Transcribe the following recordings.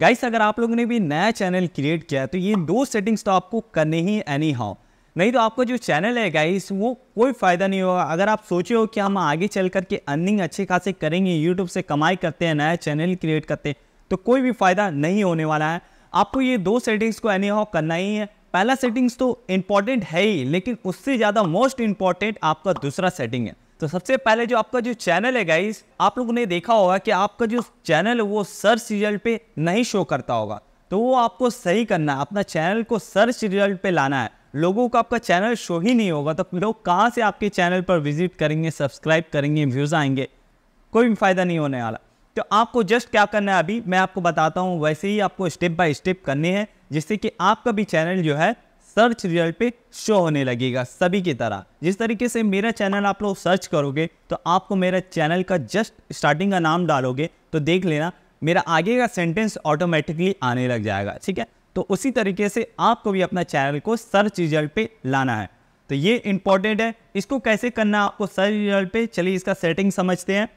guys अगर आप लोगों ने भी नया चैनल क्रिएट किया है तो ये दो सेटिंग्स तो आपको करने ही एनी हाउ नहीं तो आपका जो चैनल है गाइस वो कोई फ़ायदा नहीं होगा अगर आप सोचे हो कि हम आगे चल करके अर्निंग अच्छे खासे करेंगे यूट्यूब से कमाई करते हैं नया चैनल क्रिएट करते हैं तो कोई भी फ़ायदा नहीं होने वाला है आपको ये दो सेटिंग्स को एनी हाउ करना ही है पहला सेटिंग्स तो इम्पॉर्टेंट है ही लेकिन उससे ज़्यादा मोस्ट इम्पॉर्टेंट आपका दूसरा सेटिंग है तो सबसे पहले जो आपका जो चैनल है गाइस आप लोगों ने देखा होगा कि आपका जो चैनल वो सर्च रिजल्ट पे नहीं शो करता होगा तो वो आपको सही करना है अपना चैनल को सर्च रिजल्ट पे लाना है लोगों को आपका चैनल शो ही नहीं होगा तो लोग कहाँ से आपके चैनल पर विजिट करेंगे सब्सक्राइब करेंगे व्यूज़ आएंगे कोई भी फ़ायदा नहीं होने वाला तो आपको जस्ट क्या करना है अभी मैं आपको बताता हूँ वैसे ही आपको स्टेप बाय स्टेप करनी है जिससे कि आपका भी चैनल जो है सर्च रिजल्ट पे शो होने लगेगा सभी की तरह जिस तरीके से मेरा चैनल आप लोग सर्च करोगे तो आपको मेरा चैनल का जस्ट स्टार्टिंग का नाम डालोगे तो देख लेना मेरा आगे का सेंटेंस ऑटोमेटिकली आने लग जाएगा ठीक है तो उसी तरीके से आपको भी अपना चैनल को सर्च रिजल्ट पे लाना है तो ये इंपॉर्टेंट है इसको कैसे करना आपको सर्च रिजल्ट पे चलिए इसका सेटिंग समझते हैं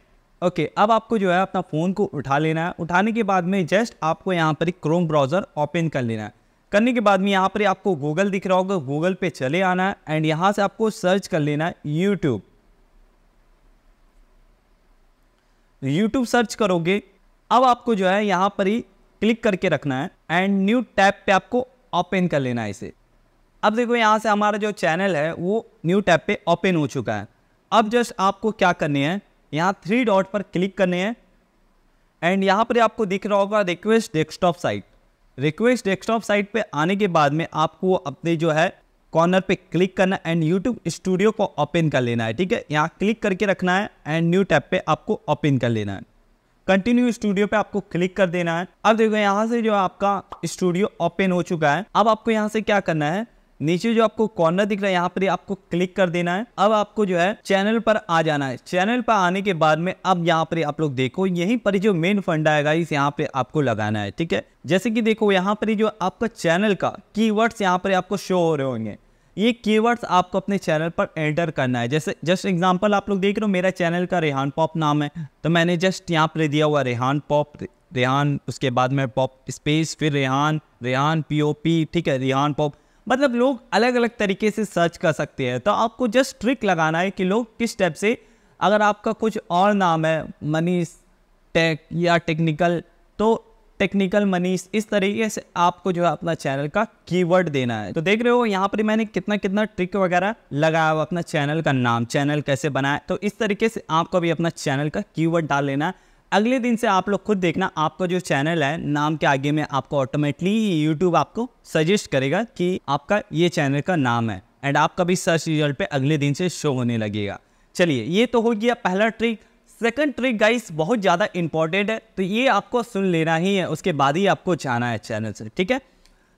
ओके okay, अब आपको जो है अपना फ़ोन को उठा लेना है उठाने के बाद में जस्ट आपको यहाँ पर क्रोम ब्राउज़र ओपन कर लेना है करने के बाद में यहाँ पर आपको गूगल दिख रहा होगा गूगल पे चले आना है एंड यहाँ से आपको सर्च कर लेना है यूट्यूब यूट्यूब सर्च करोगे अब आपको जो है यहाँ पर ही क्लिक करके रखना है एंड न्यू टैब पे आपको ओपन कर लेना है इसे अब देखो यहाँ से हमारा जो चैनल है वो न्यू टैब पे ओपन हो चुका है अब जस्ट आपको क्या करनी है यहाँ थ्री डॉट पर क्लिक करने हैं एंड यहाँ पर आपको दिख रहा होगा request desktop site request desktop site पे आने के बाद में आपको अपने जो है कॉर्नर पे क्लिक करना एंड यूट्यूब स्टूडियो को ओपन कर लेना है ठीक है यहाँ क्लिक करके रखना है एंड न्यू टैब पे आपको ओपन कर लेना है कंटिन्यू स्टूडियो पे आपको क्लिक कर देना है अब देखो यहाँ से जो आपका स्टूडियो ओपन हो चुका है अब आपको यहाँ से क्या करना है नीचे जो आपको कॉर्नर दिख रहा है यहाँ पर आपको क्लिक कर देना है अब आपको जो है चैनल पर आ जाना है चैनल पर आने के बाद में अब यहाँ पर आप लोग देखो यही पर जो मेन फंड आएगा इस यहाँ पे आपको लगाना है ठीक है जैसे कि देखो यहाँ पर जो आपका चैनल का कीवर्ड्स यहाँ पर आपको शो हो रहे होंगे ये कीवर्ड्स आपको अपने चैनल पर एंटर करना है जैसे जस्ट एग्जांपल आप लोग देख रहे हो मेरा चैनल का रेहान पॉप नाम है तो मैंने जस्ट यहाँ पर दिया हुआ रेहान पॉप रेहान उसके बाद में पॉप स्पेस फिर रेहान रेहान पी ठीक है रेहान पॉप मतलब लोग अलग अलग तरीके से सर्च कर सकते हैं तो आपको जस्ट ट्रिक लगाना है कि लोग किस टाइप से अगर आपका कुछ और नाम है मनीष टेक या टेक्निकल तो टेक्निकल मनीष इस तरीके से आपको जो है अपना चैनल का कीवर्ड देना है तो देख रहे हो यहाँ पर मैंने कितना कितना ट्रिक वगैरह लगाया हुआ अपना चैनल का नाम चैनल कैसे बनाए तो इस तरीके से आपको भी अपना चैनल का कीवर्ड डाल लेना है अगले दिन से आप लोग खुद देखना आपका जो चैनल है नाम के आगे में आपको ऑटोमेटिकली यूट्यूब आपको सजेस्ट करेगा कि आपका ये चैनल का नाम है एंड आपका भी सर्च रिजल्ट पे अगले दिन से शो होने लगेगा चलिए ये तो हो गया पहला ट्रिक सेकंड ट्रिक गाइस बहुत ज़्यादा इंपॉर्टेंट है तो ये आपको सुन लेना ही है उसके बाद ही आपको जाना है चैनल से ठीक है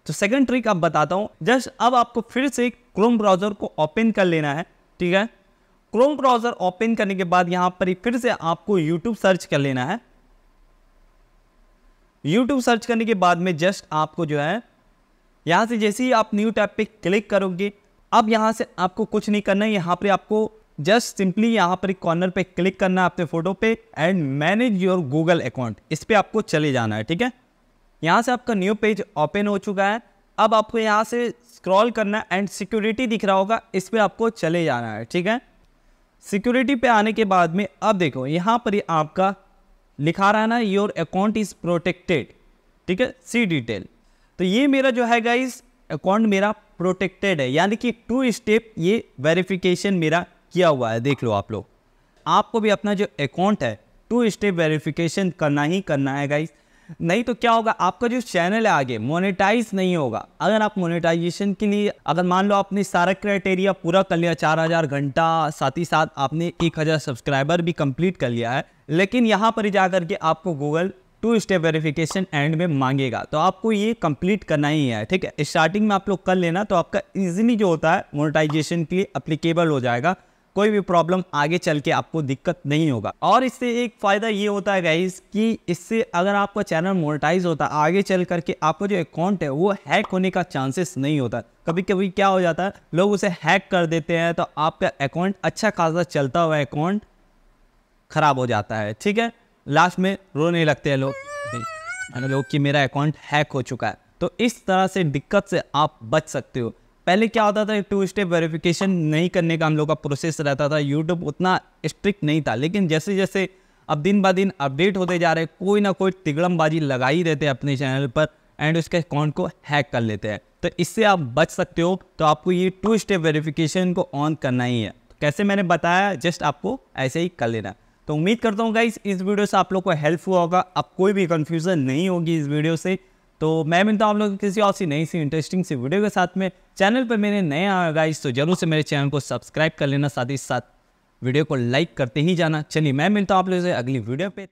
तो सेकंड ट्रिक आप बताता हूँ जस्ट अब आपको फिर से क्रोम ब्राउज़र को ओपन कर लेना है ठीक है क्रोम ब्राउज़र ओपन करने के बाद यहाँ पर फिर से आपको यूट्यूब सर्च कर लेना है यूट्यूब सर्च करने के बाद में जस्ट आपको जो है यहां से जैसे ही आप न्यू टैब पे क्लिक करोगे अब यहाँ से आपको कुछ नहीं करना है यहाँ पर आपको जस्ट सिंपली यहां पर कॉर्नर पे क्लिक करना है अपने फ़ोटो पे and manage your Google account इस पर आपको चले जाना है ठीक है यहां से आपका न्यू पेज ओपन हो चुका है अब आपको यहाँ से स्क्रॉल करना है एंड सिक्योरिटी दिख रहा होगा इस पर आपको चले जाना है ठीक है सिक्योरिटी पे आने के बाद में अब देखो यहाँ पर ही आपका लिखा रहा है ना योर अकाउंट इज़ प्रोटेक्टेड ठीक है सी डिटेल तो ये मेरा जो है गाइज अकाउंट मेरा प्रोटेक्टेड है यानी कि टू स्टेप ये वेरिफिकेशन मेरा किया हुआ है देख लो आप लोग आपको भी अपना जो अकाउंट है टू स्टेप वेरिफिकेशन करना ही करना है गाइज नहीं तो क्या होगा आपका जो चैनल है आगे मोनेटाइज नहीं होगा अगर आप मोनेटाइजेशन के लिए अगर मान लो आपने सारा क्राइटेरिया पूरा कर लिया चार हज़ार घंटा साथ ही साथ आपने एक हज़ार सब्सक्राइबर भी कंप्लीट कर लिया है लेकिन यहाँ पर जा करके आपको Google two step verification and में मांगेगा तो आपको ये कंप्लीट करना ही है ठीक है स्टार्टिंग में आप लोग कर लेना तो आपका इजिली जो होता है मोनिटाइजेशन के लिए अप्लीकेबल हो जाएगा कोई भी प्रॉब्लम आगे चल के आपको दिक्कत नहीं होगा और इससे एक फ़ायदा ये होता है गाइज कि इससे अगर आपका चैनल मोनेटाइज होता है आगे चल करके आपका जो अकाउंट है वो हैक होने का चांसेस नहीं होता कभी कभी क्या हो जाता है लोग उसे हैक कर देते हैं तो आपका अकाउंट अच्छा खासा चलता हुआ अकाउंट ख़राब हो जाता है ठीक है लास्ट में रोने लगते हैं लोग लोग कि मेरा अकाउंट हैक हो चुका है तो इस तरह से दिक्कत से आप बच सकते हो पहले क्या होता था टू स्टेप वेरिफिकेशन नहीं करने का हम लोग का प्रोसेस रहता था यूट्यूब उतना स्ट्रिक्ट नहीं था लेकिन जैसे जैसे अब दिन ब दिन अपडेट होते जा रहे कोई ना कोई तिगड़मबाजी लगा ही रहते हैं अपने चैनल पर एंड उसके अकाउंट को हैक कर लेते हैं तो इससे आप बच सकते हो तो आपको ये टू स्टेप वेरिफिकेशन को ऑन करना ही है तो कैसे मैंने बताया जस्ट आपको ऐसे ही कर लेना तो उम्मीद करता हूँ गाइस इस वीडियो से आप लोग को हेल्प हुआ होगा अब कोई भी कन्फ्यूज़न नहीं होगी इस वीडियो से तो मैं मिलता हूँ आप लोग किसी और सी नई सी इंटरेस्टिंग सी वीडियो के साथ में चैनल पर मेरे नए गाइस तो जरूर से मेरे चैनल को सब्सक्राइब कर लेना साथ ही साथ वीडियो को लाइक करते ही जाना चलिए मैं मिलता हूँ आप लोगों से अगली वीडियो पे